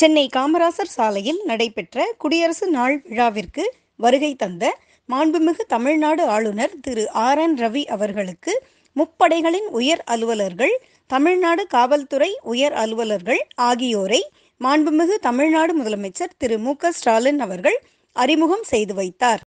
சென்னை காமராசர் சாலையில் நடைபெற்ற குடியரசு நாள் விழாவிற்கு வருகை தந்த மாண்புமிகு தமிழ்நாடு ஆளுநர் திரு ஆர் என் ரவி அவர்களுக்கு முப்படைகளின் உயர் அலுவலர்கள் தமிழ்நாடு காவல்துறை உயர் அலுவலர்கள் ஆகியோரை மாண்புமிகு தமிழ்நாடு முதலமைச்சர் திரு மு க ஸ்டாலின் அவர்கள் அறிமுகம் செய்து வைத்தார்